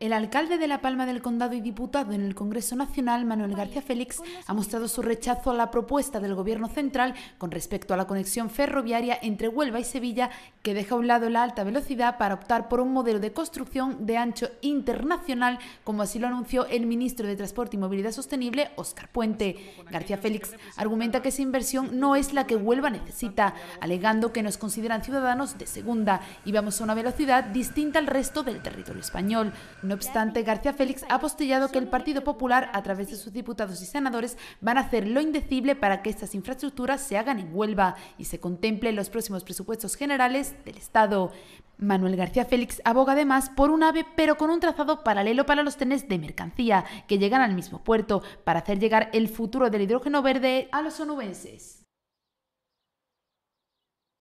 El alcalde de La Palma del Condado y diputado en el Congreso Nacional, Manuel García Félix, ha mostrado su rechazo a la propuesta del Gobierno central con respecto a la conexión ferroviaria entre Huelva y Sevilla que deja a un lado la alta velocidad para optar por un modelo de construcción de ancho internacional, como así lo anunció el ministro de Transporte y Movilidad Sostenible, Óscar Puente. García Félix argumenta que esa inversión no es la que Huelva necesita, alegando que nos consideran ciudadanos de segunda y vamos a una velocidad distinta al resto del territorio español. No obstante, García Félix ha postillado que el Partido Popular, a través de sus diputados y senadores, van a hacer lo indecible para que estas infraestructuras se hagan en Huelva y se contemplen los próximos presupuestos generales del Estado. Manuel García Félix aboga además por un AVE pero con un trazado paralelo para los trenes de mercancía que llegan al mismo puerto para hacer llegar el futuro del hidrógeno verde a los sonubenses.